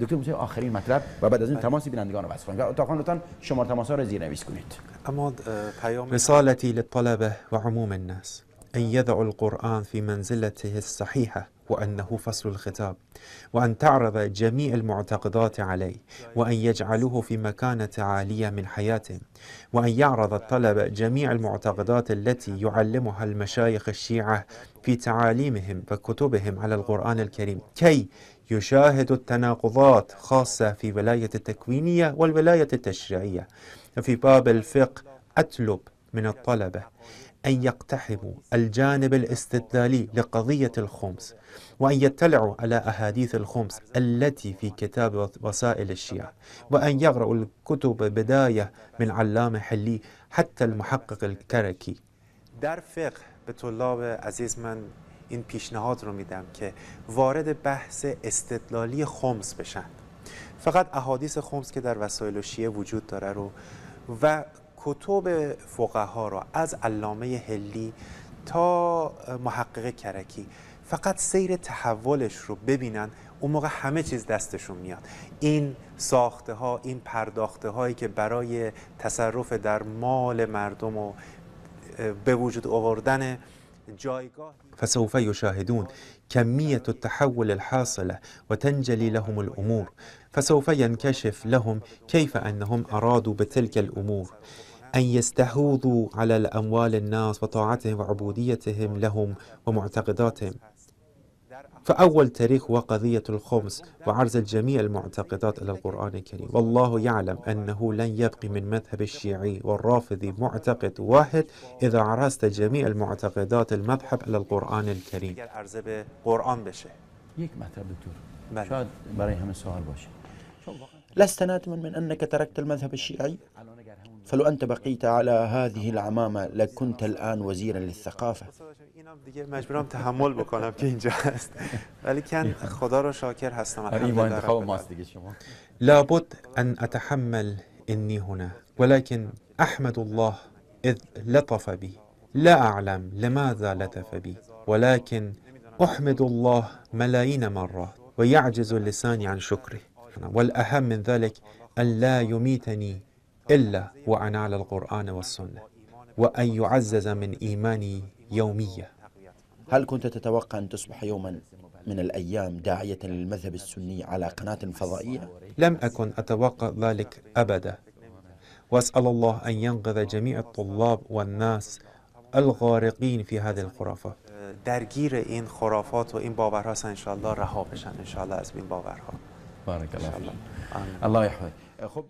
دکتر میتونید آخرین مطلب و بعد از این تماسی بینندگان رو بس کنید اتاقان لطفا شماره تماس ها رو نویس کنید اما اه، پیام لطلبه للطلبة وعموم الناس أن یدع القرآن في منزلته الصحيحة وأنه فصل الخطاب وأن تعرض جميع المعتقدات عليه وأن يجعلوه في مكانة عالية من حياتهم وأن يعرض الطلبة جميع المعتقدات التي يعلمها المشايخ الشيعة في تعاليمهم وكتبهم على القرآن الكريم كي يشاهد التناقضات خاصة في ولاية التكوينية والولاية التشريعية في باب الفقه أطلب من الطلبة أن يقتحموا الجانب الاستدلالي لقضية الخمس وأن يطلعوا على أحاديث الخمس التي في كتاب وسائل الشيعة وأن يقرأوا الكتب بداية من علامة حلي حتى المحقق الكركي در فقه بطلاب عزيز من این پیشنهاد رو میدم که وارد بحث استدلالی خمس بشن فقط احادیث خمس که در وسایل شیعه وجود داره رو و کتب ها رو از علامه هلی تا محقق کرکی فقط سیر تحولش رو ببینن اون موقع همه چیز دستشون میاد این ساخته ها این پرداخته هایی که برای تصرف در مال مردم و به وجود آوردن فسوف يشاهدون كمية التحول الحاصلة وتنجلي لهم الأمور فسوف ينكشف لهم كيف أنهم أرادوا بتلك الأمور أن يستحوذوا على الأموال الناس وطاعتهم وعبوديتهم لهم ومعتقداتهم فأول تاريخ هو قضية الخمس وعرض جميع المعتقدات إلى القرآن الكريم والله يعلم أنه لن يبقي من مذهب الشيعي والرافضي معتقد واحد إذا عرضت جميع المعتقدات المذهب إلى القرآن الكريم لست نادما من أنك تركت المذهب الشيعي فلو أنت بقيت على هذه العمامة لكنت الآن وزيرا للثقافة اینم دیگه مجبورم تحمل بکنم که اینجا هست ولی کن خدا رو شاکر هستم این ایمان انتخاب ماست دیگه شما لابد ان اتحمل انی هنا ولكن احمد الله اذ لطف بی لا اعلم لماذا لطف بی ولكن احمد الله ملايين مرات ويعجز لساني عن شكره والاهم من ذلك ان لا يميتني الا وانا على القران والسنه وان يعزز من ايماني يومية هل كنت تتوقع أن تصبح يوما من الأيام داعية للمذهب السني على قناة فضائية؟ لم أكن أتوقع ذلك أبدا وأسأل الله أن ينقذ جميع الطلاب والناس الغارقين في هذه الخرافة درگیر این خرافات و این باورها هستن انشاءالله رها بشن انشاءالله از این باورها بارك الله فيك الله يحفظك